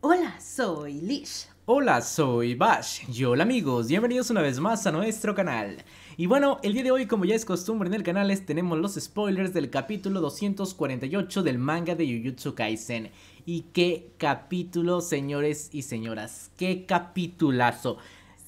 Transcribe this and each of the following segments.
Hola, soy Lish. Hola, soy Bash. Y hola amigos, bienvenidos una vez más a nuestro canal. Y bueno, el día de hoy como ya es costumbre en el canal es, tenemos los spoilers del capítulo 248 del manga de Jujutsu Kaisen. Y qué capítulo, señores y señoras, qué capitulazo.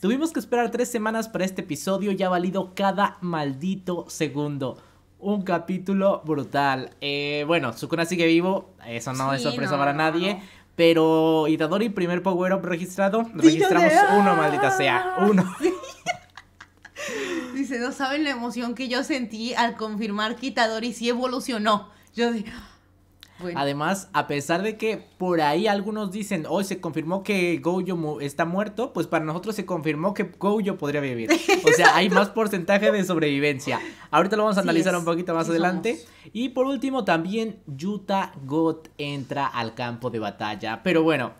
Tuvimos que esperar tres semanas para este episodio, ya ha valido cada maldito segundo un capítulo brutal. Eh, bueno, Sukuna sigue vivo, eso no es sorpresa para nadie. Pero Itadori, primer power up registrado, registramos uno, maldita ah, sea, uno. Dice, no saben la emoción que yo sentí al confirmar que Itadori sí evolucionó. Yo dije, Además, a pesar de que por ahí algunos dicen, hoy oh, se confirmó que Gojo está muerto, pues para nosotros se confirmó que Gojo podría vivir. O sea, hay más porcentaje de sobrevivencia. Ahorita lo vamos a analizar un poquito más adelante. Y por último, también Yuta Got entra al campo de batalla. Pero bueno,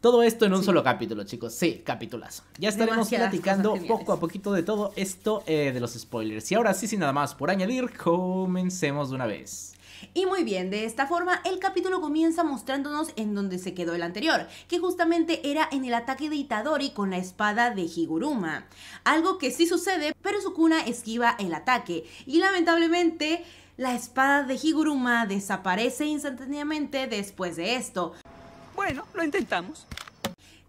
todo esto en un solo capítulo, chicos. Sí, capitulazo. Ya estaremos platicando poco a poquito de todo esto eh, de los spoilers. Y ahora sí, sin nada más por añadir, comencemos de una vez. Y muy bien, de esta forma el capítulo comienza mostrándonos en donde se quedó el anterior, que justamente era en el ataque de Itadori con la espada de Higuruma. Algo que sí sucede, pero Sukuna esquiva el ataque y lamentablemente la espada de Higuruma desaparece instantáneamente después de esto. Bueno, lo intentamos.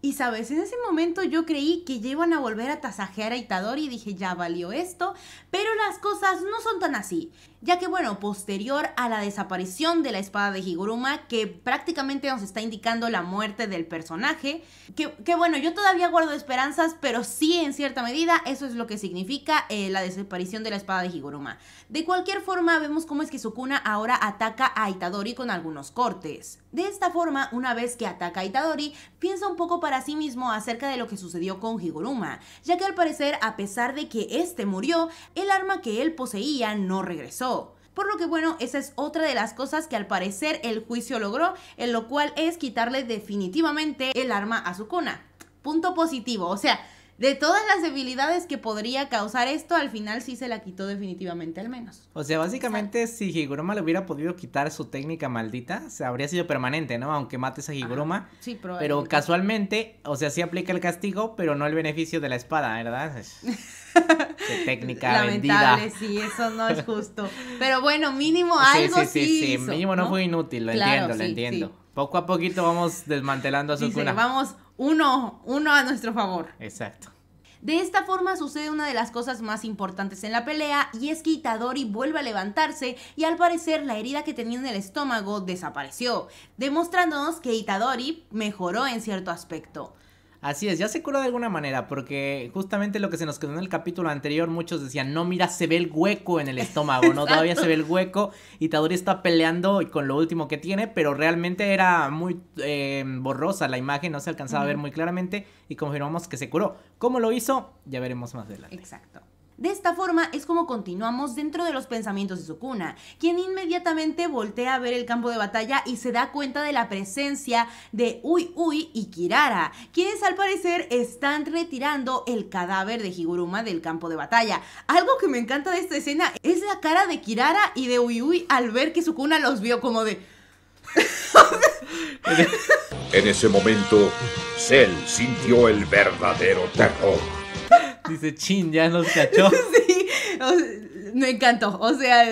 Y sabes, en ese momento yo creí que ya iban a volver a tasajear a Itadori y dije, ya valió esto, pero las cosas no son tan así ya que bueno, posterior a la desaparición de la espada de Higuruma, que prácticamente nos está indicando la muerte del personaje, que, bueno, yo todavía guardo esperanzas, pero sí en cierta medida eso es lo que significa eh, la desaparición de la espada de Higuruma. De cualquier forma, vemos cómo es que Sukuna ahora ataca a Itadori con algunos cortes. De esta forma, una vez que ataca a Itadori, piensa un poco para sí mismo acerca de lo que sucedió con Higuruma, ya que al parecer, a pesar de que este murió, el arma que él poseía no regresó. Por lo que bueno, esa es otra de las cosas que al parecer el juicio logró, en lo cual es quitarle definitivamente el arma a su cuna. Punto positivo, o sea, de todas las debilidades que podría causar esto, al final sí se la quitó definitivamente al menos. O sea, básicamente si Higuruma le hubiera podido quitar su técnica maldita, se habría sido permanente, ¿no? Aunque mates a Higuruma. Sí, sí, Pero casualmente, o sea, sí aplica el castigo, pero no el beneficio de la espada, ¿verdad? Qué técnica Lamentable, sí, eso no es justo. Pero bueno, mínimo algo sí. Sí, sí, mínimo no, fue inútil, lo entiendo, lo entiendo. Poco a poquito vamos desmantelando a su Vamos uno, uno a nuestro favor. Exacto. De esta forma sucede una de las cosas más importantes en la pelea y es que Itadori vuelve a levantarse y al parecer la herida que tenía en el estómago desapareció, demostrándonos que Itadori mejoró en cierto aspecto. Así es, ya se curó de alguna manera, porque justamente lo que se nos quedó en el capítulo anterior, muchos decían, no, mira, se ve el hueco en el estómago, ¿no? Todavía se ve el hueco, y Tadori está peleando con lo último que tiene, pero realmente era muy eh, borrosa la imagen, no se alcanzaba a ver muy claramente, y confirmamos que se curó. ¿Cómo lo hizo? Ya veremos más adelante. Exacto. De esta forma es como continuamos dentro de los pensamientos de Sukuna, quien inmediatamente voltea a ver el campo de batalla y se da cuenta de la presencia de Uy Uy y Kirara, quienes al parecer están retirando el cadáver de Higuruma del campo de batalla. Algo que me encanta de esta escena es la cara de Kirara y de Uy Uy al ver que Sukuna los vio como de... en ese momento, Cell sintió el verdadero terror Dice, chin, ya nos cachó. Sí, me encantó. O sea,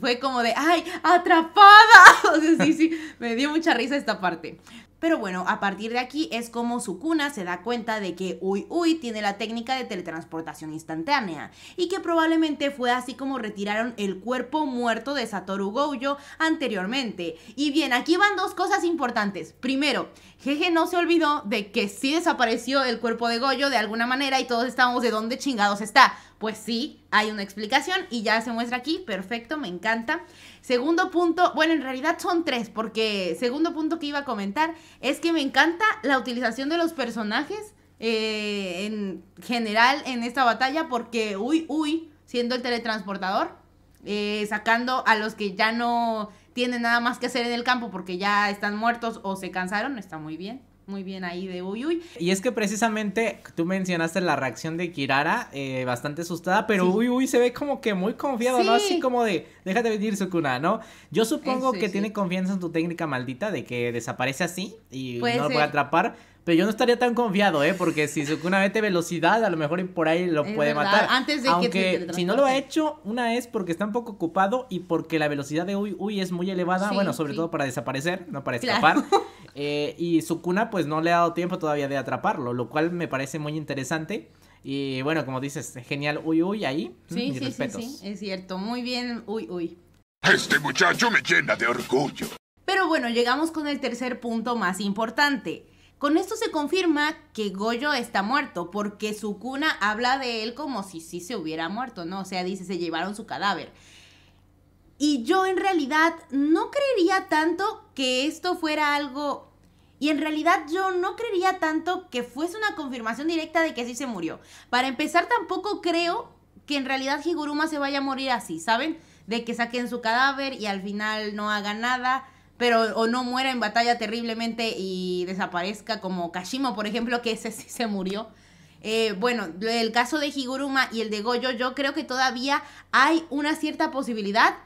fue como de, ay, atrapada. O sea, sí, sí, me dio mucha risa esta parte. Pero bueno, a partir de aquí es como Sukuna se da cuenta de que Uy Uy tiene la técnica de teletransportación instantánea y que probablemente fue así como retiraron el cuerpo muerto de Satoru Gojo anteriormente. Y bien, aquí van dos cosas importantes. Primero, Jeje no se olvidó de que sí desapareció el cuerpo de Gojo de alguna manera y todos estábamos de dónde chingados está. Pues sí, hay una explicación y ya se muestra aquí, perfecto, me encanta. Segundo punto, bueno, en realidad son tres, porque segundo punto que iba a comentar es que me encanta la utilización de los personajes eh, en general en esta batalla, porque uy, uy, siendo el teletransportador, eh, sacando a los que ya no tienen nada más que hacer en el campo porque ya están muertos o se cansaron, está muy bien muy bien ahí de uy uy. Y es que precisamente tú mencionaste la reacción de Kirara, eh, bastante asustada, pero uy uy se ve como que muy confiado, ¿no? Así como de, déjate venir Sukuna, ¿no? Yo supongo que tiene confianza en tu técnica maldita de que desaparece así y no lo puede atrapar pero yo no estaría tan confiado, ¿eh? Porque si Sukuna mete velocidad, a lo mejor por ahí lo puede verdad. matar. Antes de que si no lo ha hecho, una es porque está un poco ocupado y porque la velocidad de Uy, Uy es muy elevada. bueno, sobre todo para desaparecer, no para escapar. Eh, y Sukuna pues no le ha dado tiempo todavía de atraparlo, lo cual me parece muy interesante. Y bueno, como dices, genial Uy Uy ahí. Sí, sí, sí, sí, es cierto. Muy bien Uy Uy. Este muchacho me llena de orgullo. Pero bueno, llegamos con el tercer punto más importante con esto se confirma que Goyo está muerto, porque su cuna habla de él como si sí se hubiera muerto, ¿no? O sea, dice, se llevaron su cadáver. Y yo en realidad no creería tanto que esto fuera algo... Y en realidad yo no creería tanto que fuese una confirmación directa de que sí se murió. Para empezar, tampoco creo que en realidad Higuruma se vaya a morir así, ¿saben? De que saquen su cadáver y al final no haga nada pero o no muera en batalla terriblemente y desaparezca como Kashimo, por ejemplo, que ese sí se murió. Eh, bueno, el caso de Higuruma y el de Goyo, yo creo que todavía hay una cierta posibilidad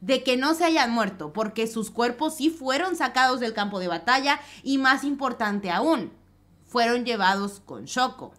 de que no se hayan muerto, porque sus cuerpos sí fueron sacados del campo de batalla y más importante aún, fueron llevados con Shoko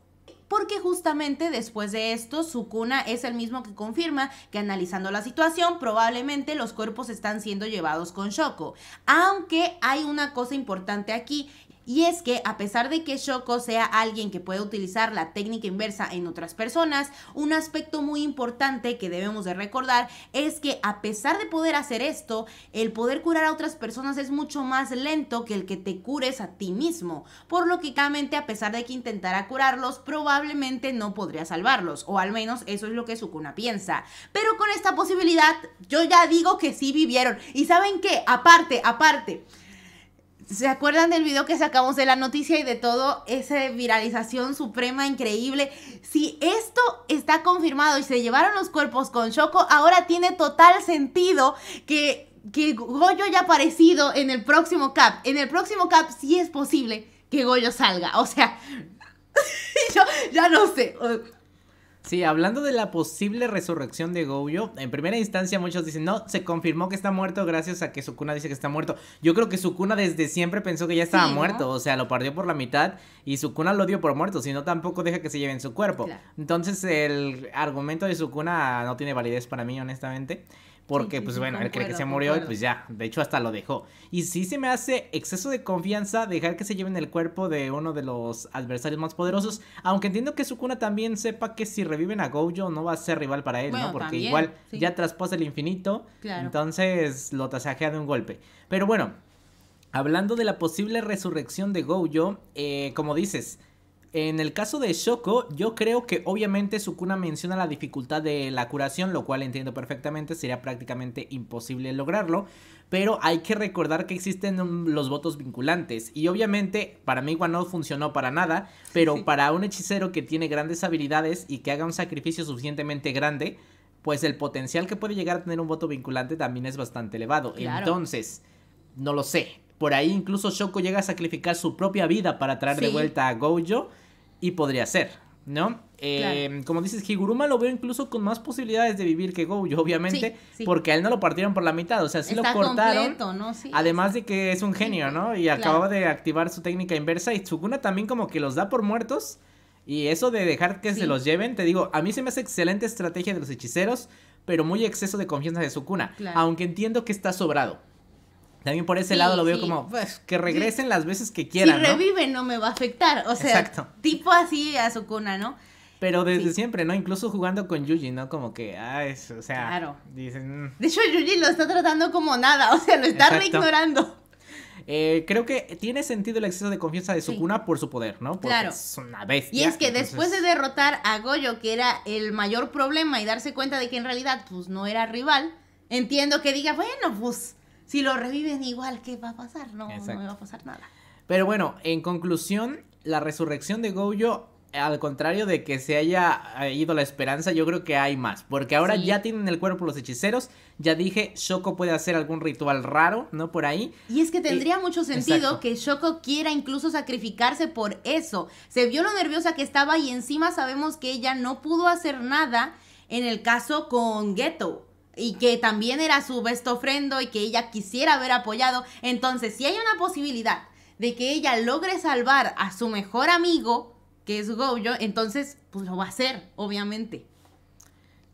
porque justamente después de esto, Sukuna es el mismo que confirma que analizando la situación, probablemente los cuerpos están siendo llevados con Shoko. Aunque hay una cosa importante aquí, y es que a pesar de que Shoko sea alguien que puede utilizar la técnica inversa en otras personas, un aspecto muy importante que debemos de recordar es que a pesar de poder hacer esto, el poder curar a otras personas es mucho más lento que el que te cures a ti mismo. Por lo que claramente, a pesar de que intentara curarlos, probablemente no podría salvarlos, o al menos eso es lo que Sukuna piensa. Pero con esta posibilidad, yo ya digo que sí vivieron. ¿Y saben qué? Aparte, aparte. ¿Se acuerdan del video que sacamos de la noticia y de todo esa viralización suprema increíble? Si esto está confirmado y se llevaron los cuerpos con Choco, ahora tiene total sentido que, que Goyo haya aparecido en el próximo cap. En el próximo cap sí es posible que Goyo salga. O sea, yo ya no sé. Sí, hablando de la posible resurrección de Goyo, en primera instancia muchos dicen, no, se confirmó que está muerto gracias a que Sukuna dice que está muerto. Yo creo que Sukuna desde siempre pensó que ya estaba muerto, o sea, lo perdió por la mitad y Sukuna lo dio por muerto, sino tampoco deja que se lleven su cuerpo. Entonces el argumento de Sukuna no tiene validez para mí, honestamente. Porque, pues bueno, él cree que se murió y pues ya, de hecho hasta lo dejó. Y sí se me hace exceso de confianza dejar que se lleven el cuerpo de uno de los adversarios más poderosos, aunque entiendo que Sukuna también sepa que si reviven a Gojo no va a ser rival para él, ¿no? Porque igual ya traspasa el infinito, claro. entonces lo tasajea de un golpe. Pero bueno, hablando de la posible resurrección de Gojo, eh, como dices, en el caso de Shoko, yo creo que obviamente Sukuna menciona la dificultad de la curación, lo cual entiendo perfectamente, sería prácticamente imposible lograrlo, pero hay que recordar que existen los votos vinculantes y obviamente para mí no funcionó para nada, pero para un hechicero que tiene grandes habilidades y que haga un sacrificio suficientemente grande, pues el potencial que puede llegar a tener un voto vinculante también es bastante elevado. Entonces, no lo sé. Por ahí incluso Shoko llega a sacrificar su propia vida para traer de vuelta a Gojo y podría ser, ¿no? Eh, como dices, Higuruma lo veo incluso con más posibilidades de vivir que Gojo, obviamente, porque a él no lo partieron por la mitad, o sea, sí lo cortaron. además de que es un genio, ¿no? Y acababa de activar su técnica inversa y Tsukuna también como que los da por muertos. Y eso de dejar que se los lleven, te digo, a mí se me hace excelente estrategia de los hechiceros, pero muy exceso de confianza de Tsukuna, aunque entiendo que está sobrado. También por ese lado lo veo como, pues, que regresen las veces que quieran. Si reviven, ¿no? me va a afectar. O sea, tipo así a Sukuna, ¿no? Pero desde siempre, ¿no? Incluso jugando con Yuji, ¿no? Como que, ah, es, o sea. Claro. Dicen, mm". De hecho, Yuji lo está tratando como nada, o sea, lo está reignorando. Eh, creo que tiene sentido el exceso de confianza de Sukuna por su poder, ¿no? Porque Es una bestia. Y es que después de derrotar a Goyo, que era el mayor problema, y darse cuenta de que en realidad, pues no era rival, entiendo que diga, bueno, pues si lo reviven igual, ¿qué va a pasar? No, no me va a pasar nada. Pero bueno, en conclusión, la resurrección de Gojo, al contrario de que se haya ido la esperanza, yo creo que hay más. Porque ahora ya tienen el cuerpo los hechiceros. Ya dije, Shoko puede hacer algún ritual raro, ¿no? Por ahí. Y es que tendría mucho sentido que Shoko quiera incluso sacrificarse por eso. Se vio lo nerviosa que estaba y encima sabemos que ella no pudo hacer nada en el caso con Geto y que también era su best ofrendo y que ella quisiera haber apoyado. Entonces, si hay una posibilidad de que ella logre salvar a su mejor amigo, que es Gojo, entonces, pues lo va a hacer, obviamente.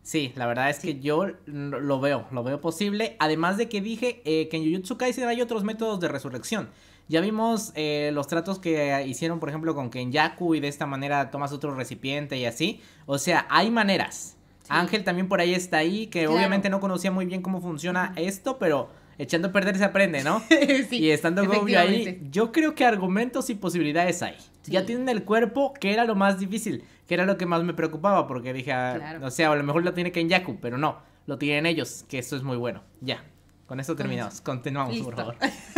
Sí, la verdad es que yo lo veo, lo veo posible. Además de que dije eh, que en Jujutsu Kaisen hay otros métodos de resurrección. Ya vimos eh, los tratos que hicieron, por ejemplo, con Kenyaku y de esta manera tomas otro recipiente y así. O sea, hay maneras. Ángel también por ahí está ahí, que obviamente no conocía muy bien cómo funciona esto, pero echando a perder se aprende, ¿no? sí, y estando Gobio ahí, yo creo que argumentos y posibilidades hay. Ya tienen el cuerpo, que era lo más difícil, que era lo que más me preocupaba, porque dije, ah, o sea, a lo mejor lo tiene Kenyaku, pero no, lo tienen ellos, que eso es muy bueno. Ya, con esto terminamos, continuamos, por favor.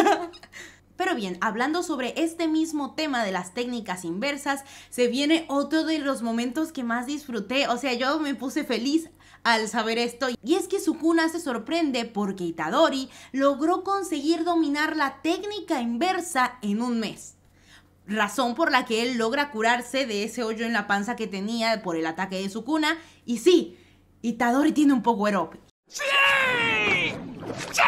Pero bien, hablando sobre este mismo tema de las técnicas inversas, se viene otro de los momentos que más disfruté. O sea, yo me puse feliz al saber esto. Y es que Sukuna se sorprende porque Itadori logró conseguir dominar la técnica inversa en un mes. Razón por la que él logra curarse de ese hoyo en la panza que tenía por el ataque de Sukuna. Y sí, Itadori tiene un poco up. ¡Sí! ¡Sí!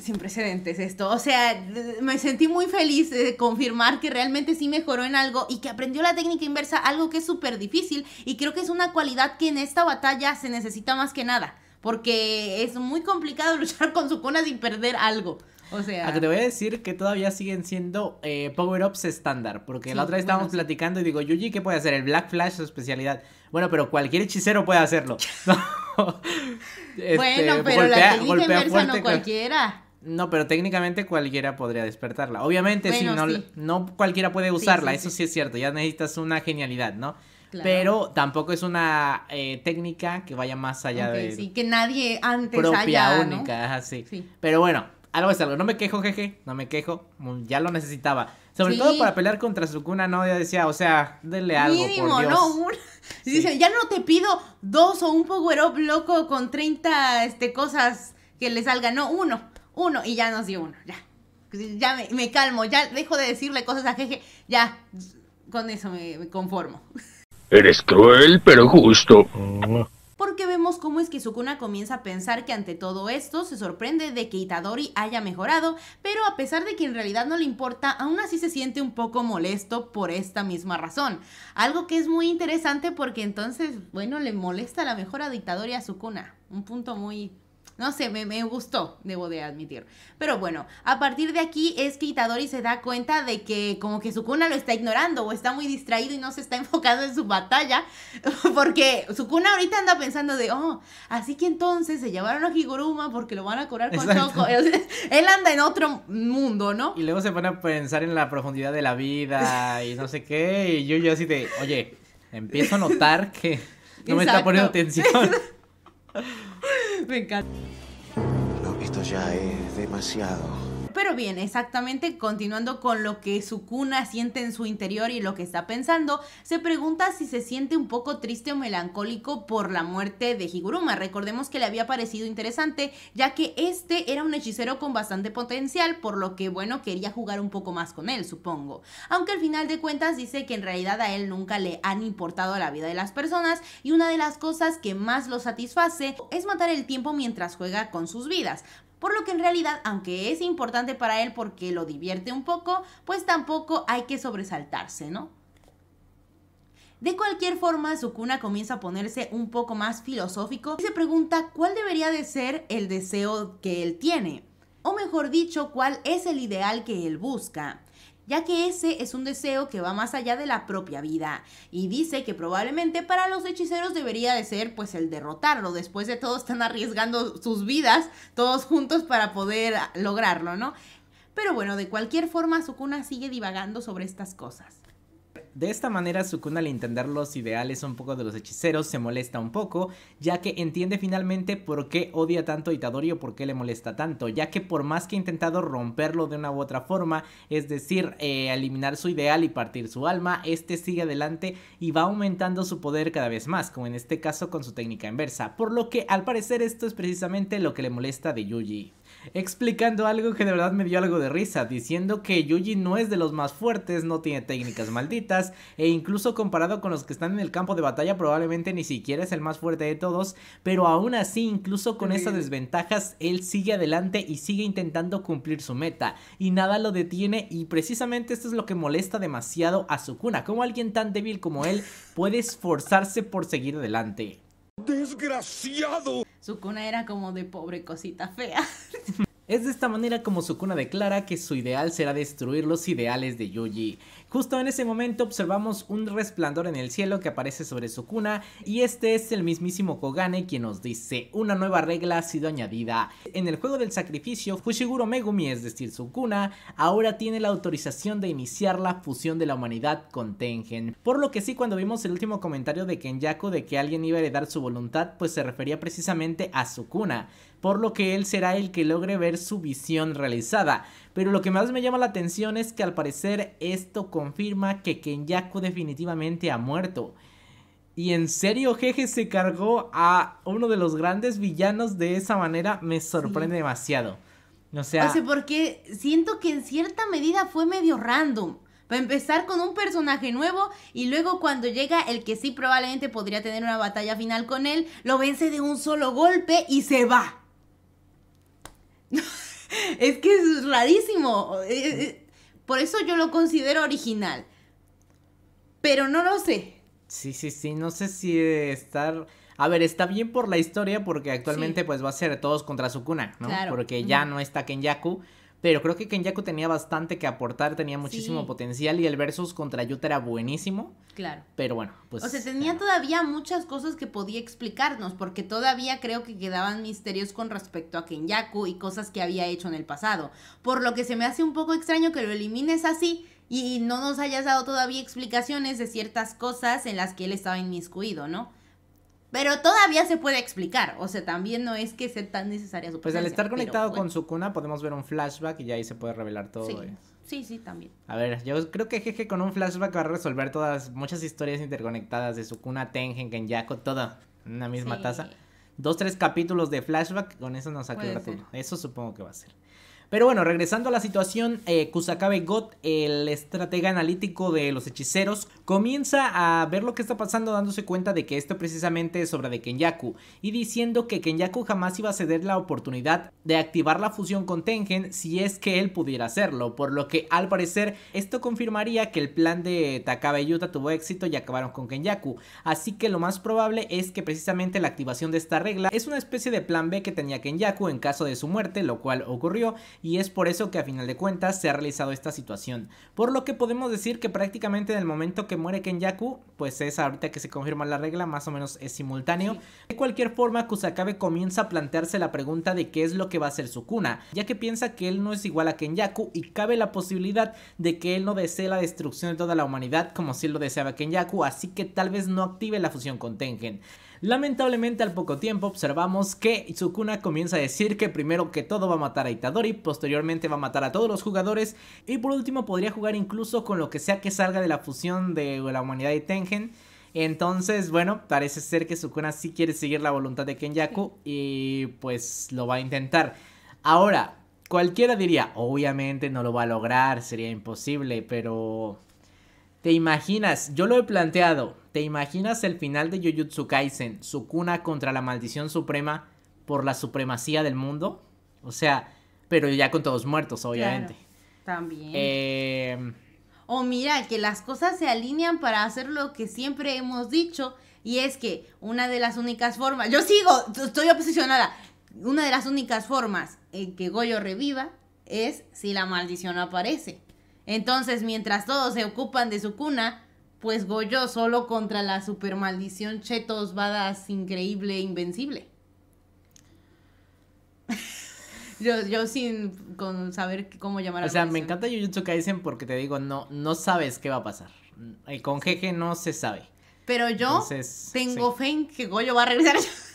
sin precedentes esto. O sea, me sentí muy feliz de confirmar que realmente sí mejoró en algo y que aprendió la técnica inversa, algo que es súper difícil y creo que es una cualidad que en esta batalla se necesita más que nada, porque es muy complicado luchar con su cola sin perder algo. O sea... te voy a decir que todavía siguen siendo eh, power-ups estándar, porque la otra vez estábamos platicando y digo, Yuji, ¿qué puede hacer? El Black Flash, su especialidad. Bueno, pero cualquier hechicero puede hacerlo. Este, bueno, pero la técnica inversa no cualquiera. No, pero técnicamente cualquiera podría despertarla. Obviamente, si no, no cualquiera puede usarla, eso sí es cierto, ya necesitas una genialidad, ¿no? Pero tampoco es una eh, técnica que vaya más allá de. Sí, que nadie antes propia, única, así. Pero bueno, algo es algo. No me quejo, jeje, no me quejo. Mm, ya lo necesitaba. Sobre todo para pelear contra cuna, no, ya decía, o sea, denle algo. Mínimo, por Dios. no, Dice, ya no te pido dos o un power up loco con 30 este, cosas que le salgan, no, uno uno y ya nos dio uno, ya. Ya me, calmo, ya dejo de decirle cosas a Jeje, ya, con eso me, conformo. Eres cruel, pero justo. Mm. Porque vemos cómo es que Sukuna comienza a pensar que ante todo esto se sorprende de que Itadori haya mejorado, pero a pesar de que en realidad no le importa, aún así se siente un poco molesto por esta misma razón. Algo que es muy interesante porque entonces, bueno, le molesta la mejora de Itadori a Sukuna. Un punto muy no sé, me, gustó, debo de admitir. Pero bueno, a partir de aquí es que Itadori se da cuenta de que como que Sukuna lo está ignorando o está muy distraído y no se está enfocando en su batalla. Porque Sukuna ahorita anda pensando de, oh, así que entonces se llevaron a Higuruma porque lo van a curar con Choco. Él anda en otro mundo, ¿no? Y luego se pone a pensar en la profundidad de la vida y no sé qué. Y yo, yo así de, oye, empiezo a notar que no me está poniendo atención. Me esto ya es demasiado. Pero bien, exactamente, continuando con lo que Sukuna siente en su interior y lo que está pensando, se pregunta si se siente un poco triste o melancólico por la muerte de Higuruma. Recordemos que le había parecido interesante, ya que este era un hechicero con bastante potencial, por lo que, bueno, quería jugar un poco más con él, supongo. Aunque al final de cuentas dice que en realidad a él nunca le han importado la vida de las personas y una de las cosas que más lo satisface es matar el tiempo mientras juega con sus vidas, por lo que en realidad, aunque es importante para él porque lo divierte un poco, pues tampoco hay que sobresaltarse, ¿no? De cualquier forma, Sukuna comienza a ponerse un poco más filosófico y se pregunta cuál debería de ser el deseo que él tiene, o mejor dicho, cuál es el ideal que él busca ya que ese es un deseo que va más allá de la propia vida, y dice que probablemente para los hechiceros debería de ser pues el derrotarlo, después de todo están arriesgando sus vidas todos juntos para poder lograrlo, ¿no? Pero bueno, de cualquier forma Sukuna sigue divagando sobre estas cosas. De esta manera, Sukuna al entender los ideales un poco de los hechiceros se molesta un poco, ya que entiende finalmente por qué odia tanto a Itadori o por qué le molesta tanto, ya que por más que ha intentado romperlo de una u otra forma, es decir, eh, eliminar su ideal y partir su alma, este sigue adelante y va aumentando su poder cada vez más, como en este caso con su técnica inversa, por lo que al parecer esto es precisamente lo que le molesta de Yuji explicando algo que de verdad me dio algo de risa, diciendo que Yuji no es de los más fuertes, no tiene técnicas malditas e incluso comparado con los que están en el campo de batalla probablemente ni siquiera es el más fuerte de todos, pero aún así incluso con esas desventajas él sigue adelante y sigue intentando cumplir su meta y nada lo detiene y precisamente esto es lo que molesta demasiado a Sukuna, como alguien tan débil como él puede esforzarse por seguir adelante. ¡Desgraciado! Su cuna era como de pobre cosita fea. Es de esta manera como Sukuna declara que su ideal será destruir los ideales de Yuji. Justo en ese momento observamos un resplandor en el cielo que aparece sobre su cuna y este es el mismísimo Kogane quien nos dice una nueva regla ha sido añadida. En el juego del sacrificio, Fushiguro Megumi, es decir Sukuna ahora tiene la autorización de iniciar la fusión de la humanidad con Tengen. Por lo que sí cuando vimos el último comentario de Kenyaku de que alguien iba a heredar su voluntad, pues se refería precisamente a su cuna por lo que él será el que logre ver su visión realizada. Pero lo que más me llama la atención es que al parecer esto confirma que Kenyaku definitivamente ha muerto. Y en serio, jeje, se cargó a uno de los grandes villanos de esa manera, me sorprende demasiado. no sea... O porque siento que en cierta medida fue medio random. Para empezar con un personaje nuevo y luego cuando llega el que sí probablemente podría tener una batalla final con él, lo vence de un solo golpe y se va. es que es rarísimo. Eh, eh, por eso yo lo considero original. Pero no lo sé. Sí, sí, sí, no sé si estar... A ver, está bien por la historia porque actualmente pues va a ser todos contra Sukuna, ¿no? Claro. Porque ya no está Kenyaku, pero creo que Kenyaku tenía bastante que aportar, tenía muchísimo potencial y el versus contra Yuta era buenísimo. Claro. Pero bueno, pues. O sea, tenía eh, todavía muchas cosas que podía explicarnos, porque todavía creo que quedaban misterios con respecto a Kenyaku y cosas que había hecho en el pasado. Por lo que se me hace un poco extraño que lo elimines así y no nos hayas dado todavía explicaciones de ciertas cosas en las que él estaba inmiscuido, ¿no? Pero todavía se puede explicar, o sea, también no es que sea tan necesaria su presencia. Pues al estar conectado con su cuna podemos ver un flashback y ya ahí se puede revelar todo. Sí, eh. sí, sí, también. A ver, yo creo que Jeje con un flashback va a resolver todas, muchas historias interconectadas de su cuna Tengen, Kenyako, toda una misma taza. Dos, tres capítulos de flashback, con eso nos aclara todo. Eso supongo que va a ser. Pero bueno, regresando a la situación, eh, Kusakabe Got, el estratega analítico de los hechiceros, comienza a ver lo que está pasando dándose cuenta de que esto precisamente es obra de Kenyaku y diciendo que Kenyaku jamás iba a ceder la oportunidad de activar la fusión con Tengen si es que él pudiera hacerlo, por lo que al parecer esto confirmaría que el plan de Takabe Yuta tuvo éxito y acabaron con Kenyaku, así que lo más probable es que precisamente la activación de esta regla es una especie de plan B que tenía Kenyaku en caso de su muerte, lo cual ocurrió y es por eso que a final de cuentas se ha realizado esta situación. Por lo que podemos decir que prácticamente en el momento que muere Kenyaku, pues es ahorita que se confirma la regla, más o menos es simultáneo. De cualquier forma, Kusakabe comienza a plantearse la pregunta de qué es lo que va a ser su cuna, ya que piensa que él no es igual a Kenyaku y cabe la posibilidad de que él no desee la destrucción de toda la humanidad como si lo deseaba Kenyaku, así que tal vez no active la fusión con Tengen. Lamentablemente al poco tiempo observamos que Sukuna comienza a decir que primero que todo va a matar a Itadori, posteriormente va a matar a todos los jugadores y por último podría jugar incluso con lo que sea que salga de la fusión de la humanidad y Tengen. Entonces, bueno, parece ser que Sukuna sí quiere seguir la voluntad de Kenyaku y pues lo va a intentar. Ahora, cualquiera diría, obviamente no lo va a lograr, sería imposible, pero ¿Te imaginas? Yo lo he planteado. ¿Te imaginas el final de Jujutsu Kaisen, cuna contra la maldición suprema por la supremacía del mundo? O sea, pero ya con todos muertos, obviamente. también. Em, o mira, que las cosas se alinean para hacer lo que siempre hemos dicho, y es que una de las únicas formas, yo sigo, estoy obsesionada, una de las únicas formas en que Goyo reviva es si la maldición aparece. Entonces, mientras todos se ocupan de su cuna, pues Goyo solo contra la super maldición Chetos vadas increíble invencible. yo, yo sin con saber cómo llamar a O sea, me encanta Jujutsu dicen porque te digo, no, no sabes qué va a pasar. Con Jeje no se sabe. Pero yo tengo fe en que Goyo va a regresar.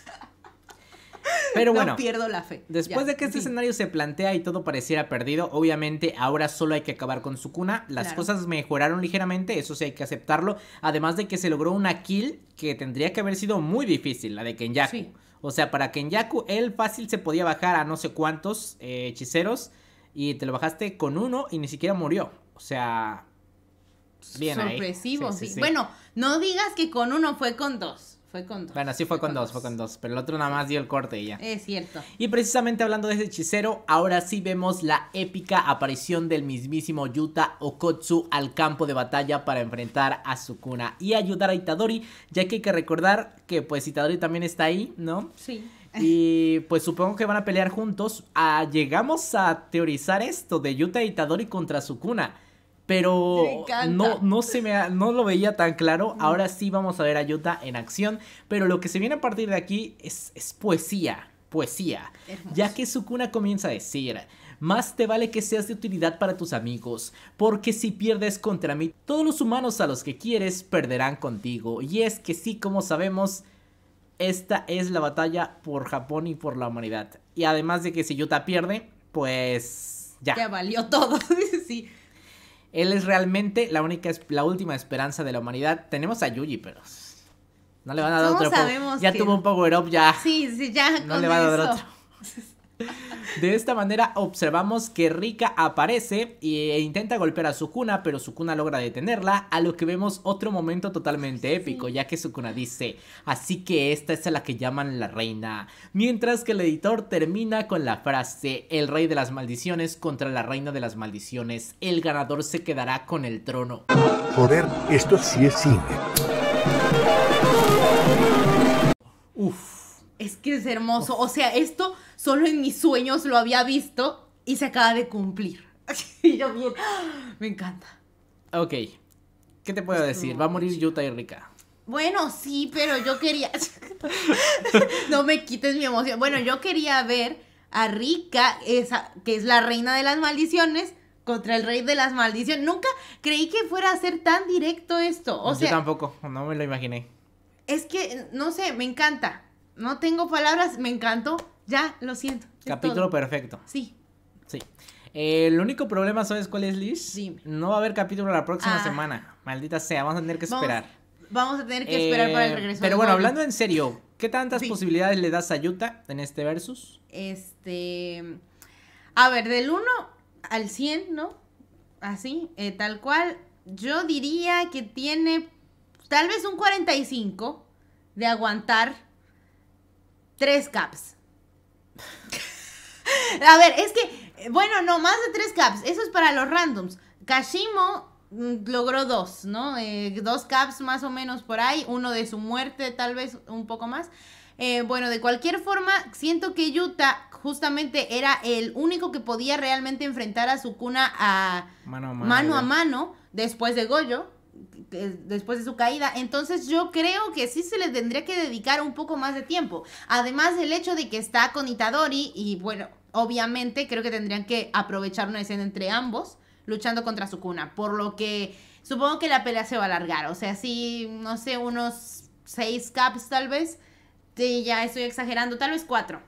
Pero bueno, pierdo la fe. Después de que este escenario se plantea y todo pareciera perdido, obviamente ahora solo hay que acabar con su cuna. Las cosas mejoraron ligeramente, eso sí hay que aceptarlo. Además de que se logró una kill que tendría que haber sido muy difícil, la de Kenyaku. O sea, para Kenyaku, él fácil se podía bajar a no sé cuántos eh, hechiceros y te lo bajaste con uno y ni siquiera murió. O sea, bien sorpresivo. sí. Bueno, no digas que con uno fue con dos. Bueno, sí fue, con, dos, fue con dos. Pero el otro nada más dio el corte y ya. Es cierto. Y precisamente hablando de ese hechicero, ahora sí vemos la épica aparición del mismísimo Yuta Okotsu al campo de batalla para enfrentar a Sukuna y ayudar a Itadori, ya que hay que recordar que pues Itadori también está ahí, ¿no? Sí. Y pues supongo que van a pelear juntos. Ah, llegamos a teorizar esto de Yuta e Itadori contra Sukuna pero no, no, se me no lo veía tan claro. Ahora sí vamos a ver a Yuta en acción, pero lo que se viene a partir de aquí es, poesía, poesía, ya que Sukuna comienza a decir, más te vale que seas de utilidad para tus amigos, porque si pierdes contra mí, todos los humanos a los que quieres perderán contigo. Y es que sí, como sabemos, esta es la batalla por Japón y por la humanidad. Y además de que si Yuta pierde, pues ya. Ya valió todo, sí. Él es realmente la única, la última esperanza de la humanidad. Tenemos a Yuji, pero no le van a dar otro. Ya tuvo un power up, ya. Sí, sí, ya. No le van a dar otro. De esta manera observamos que Rika aparece e intenta golpear a Sukuna, pero Sukuna logra detenerla, a lo que vemos otro momento totalmente épico, ya que Sukuna dice, así que esta es a la que llaman la reina, mientras que el editor termina con la frase, el rey de las maldiciones contra la reina de las maldiciones, el ganador se quedará con el trono. Joder, esto sí es cine. Uf es que es hermoso. O sea, esto solo en mis sueños lo había visto y se acaba de cumplir. y yo bien, ¡ah! me encanta. Ok, ¿qué te puedo decir? Va a morir Yuta y Rika. Bueno, sí, pero yo quería... no me quites mi emoción. Bueno, yo quería ver a Rika, esa, que es la reina de las maldiciones, contra el rey de las maldiciones. Nunca creí que fuera a ser tan directo esto. O sea, tampoco, no me lo imaginé. Es que, no sé, me encanta. No tengo palabras, me encantó. Ya, lo siento. Capítulo perfecto. Sí. Sí. el único problema, ¿sabes cuál es, Liz? Sí. No va a haber capítulo la próxima ah. semana. Maldita sea, vamos a tener que esperar. Vamos, a tener que esperar para el eh, regreso. Pero bueno, hablando en serio, ¿qué tantas posibilidades le das a Yuta en este versus? Este. A ver, del 1 al 100, ¿no? Así, eh, tal cual. Yo diría que tiene tal vez un 45 de aguantar Tres caps. A ver, es que, bueno, no, más de tres caps. Eso es para los randoms. Kashimo mm, logró dos, ¿no? Eh, dos caps más o menos por ahí, uno de su muerte tal vez un poco más. Eh, bueno, de cualquier forma, siento que Yuta justamente era el único que podía realmente enfrentar a su cuna a mano, a mano después de Goyo después de su caída. Entonces yo creo que sí se le tendría que dedicar un poco más de tiempo. Además del hecho de que está con Itadori y bueno, obviamente creo que tendrían que aprovechar una escena entre ambos luchando contra su cuna Por lo que supongo que la pelea se va a alargar. O sea, sí, no sé, unos seis caps tal vez. ya estoy exagerando, tal vez cuatro.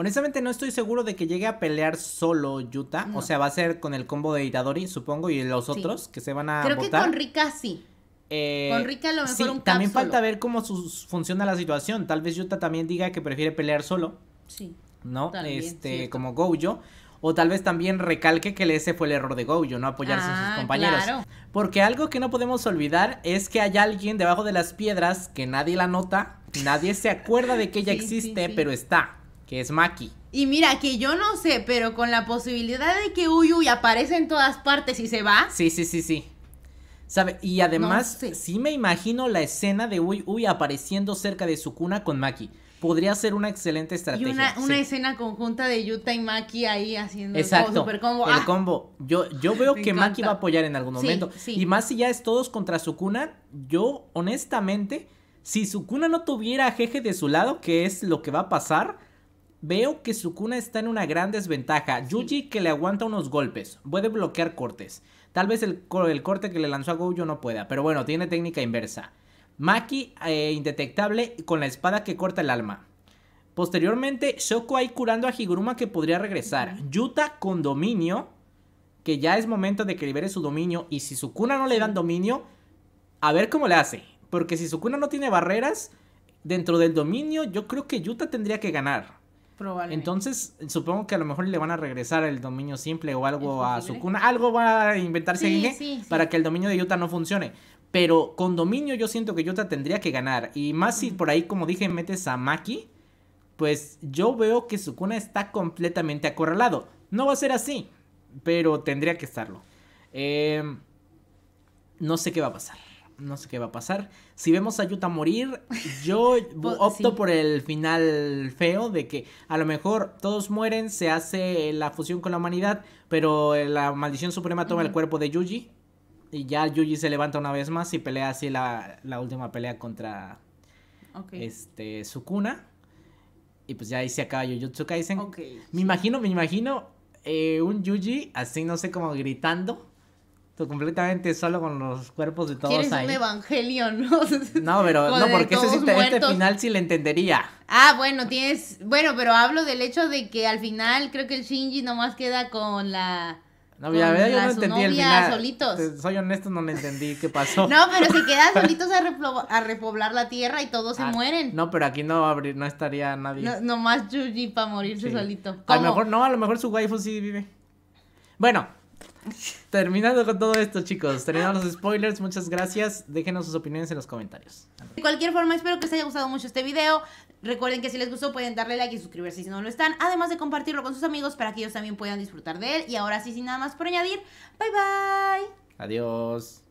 Honestamente no estoy seguro de que llegue a pelear solo Yuta. O sea, va a ser con el combo de Itadori, supongo, y los otros que se van a Creo que con Rika sí. Eh, con Rika a lo mejor sí, también falta ver cómo funciona la situación. Tal vez Yuta también diga que prefiere pelear solo. Sí. ¿No? este, como Gojo. O tal vez también recalque que ese fue el error de Gojo, no apoyarse a sus ah, compañeros. Claro. Porque algo que no podemos olvidar es que hay alguien debajo de las piedras que nadie la nota, nadie se acuerda de que ella existe, pero está que es Maki. Y mira, que yo no sé, pero con la posibilidad de que Uyuy aparece en todas partes y se va. Sí, sí, sí, sí. ¿Sabe? Y además, sí me imagino la escena de uyuy apareciendo cerca de su cuna con Maki. Podría ser una excelente estrategia. una, escena conjunta de Yuta y Maki ahí haciendo super combo. El ah. combo. Yo, yo veo que Maki va a apoyar en algún momento. Y más si ya es todos contra su cuna, yo honestamente, si su cuna no tuviera a Jeje de su lado, que es lo que va a pasar, Veo que Sukuna está en una gran desventaja. Yuji que le aguanta unos golpes. Puede bloquear cortes. Tal vez el, corte que le lanzó a Gojo no pueda. Pero bueno, tiene técnica inversa. Maki eh, indetectable con la espada que corta el alma. Posteriormente, Shoko ahí curando a Higuruma que podría regresar. Yuta con dominio. Que ya es momento de que libere su dominio. Y si Sukuna no le dan dominio, a ver cómo le hace. Porque si Sukuna no tiene barreras, dentro del dominio, yo creo que Yuta tendría que ganar. Entonces, supongo que a lo mejor le van a regresar el dominio simple o algo a su cuna. Algo va a inventarse para que el dominio de Yuta no funcione. Pero con dominio yo siento que Yuta tendría que ganar. Y más si por ahí, como dije, metes a Maki, pues yo veo que su cuna está completamente acorralado. No va a ser así, pero tendría que estarlo. Em, no sé qué va a pasar no sé qué va a pasar. Si vemos a Yuta morir, yo pues, opto por el final feo de que a lo mejor todos mueren, se hace la fusión con la humanidad, pero eh, la maldición suprema toma el cuerpo de Yuji y ya Yuji se levanta una vez más y pelea así la, última pelea contra este Sukuna. Y pues ya ahí se acaba Jujutsu Kaisen. Me imagino, me imagino eh, un Yuji así, no sé, como gritando completamente solo con los cuerpos de todos ahí. ahí. un evangelio, ¿no? No, pero no, porque sí este, final sí le entendería. Ah, bueno, tienes. Bueno, pero hablo del hecho de que al final creo que el Shinji nomás queda con la. No, ya yo no entendí el final. Solitos. Soy honesto, no me entendí qué pasó. No, pero se quedan solitos a, repoblar, la tierra y todos se ah, mueren. No, pero aquí no abrir, no estaría nadie. No, nomás Yuji para morirse solito. A lo mejor no, a lo mejor su waifu sí vive. Bueno, Terminando con todo esto, chicos. Terminamos los spoilers. Muchas gracias. Déjenos sus opiniones en los comentarios. De cualquier forma, espero que les haya gustado mucho este video. Recuerden que si les gustó pueden darle like y suscribirse si no lo están. Además de compartirlo con sus amigos para que ellos también puedan disfrutar de él. Y ahora sí, sin nada más por añadir. Bye bye. Adiós.